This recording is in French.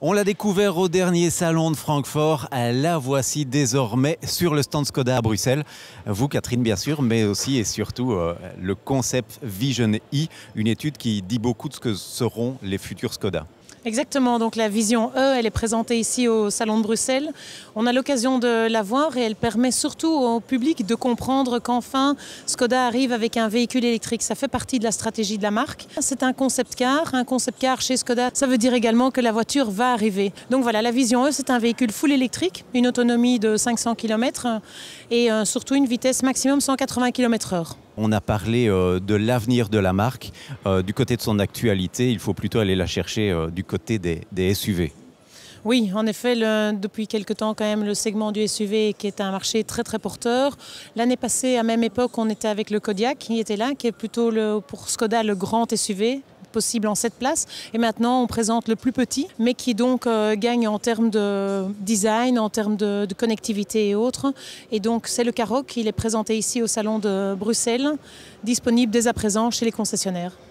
On l'a découvert au dernier salon de Francfort. La voici désormais sur le stand Skoda à Bruxelles. Vous, Catherine, bien sûr, mais aussi et surtout euh, le concept Vision E, une étude qui dit beaucoup de ce que seront les futurs Skoda. Exactement, donc la vision E, elle est présentée ici au Salon de Bruxelles. On a l'occasion de la voir et elle permet surtout au public de comprendre qu'enfin Skoda arrive avec un véhicule électrique. Ça fait partie de la stratégie de la marque. C'est un concept car, un concept car chez Skoda, ça veut dire également que la voiture va arriver. Donc voilà, la vision E, c'est un véhicule full électrique, une autonomie de 500 km et euh, surtout une vitesse maximum 180 km/h on a parlé euh, de l'avenir de la marque. Euh, du côté de son actualité, il faut plutôt aller la chercher euh, du côté des, SUV. Oui, en effet, depuis quelques temps quand même, le segment du SUV qui est un marché très très porteur. L'année passée, à même époque, on était avec le Kodiak qui était là, qui est plutôt le, pour Skoda le grand SUV, possible en cette place. Et maintenant, on présente le plus petit, mais qui donc euh, gagne en termes de design, en termes de, de connectivité et autres. Et donc, c'est le Caroc. Il est présenté ici au Salon de Bruxelles, disponible dès à présent chez les concessionnaires.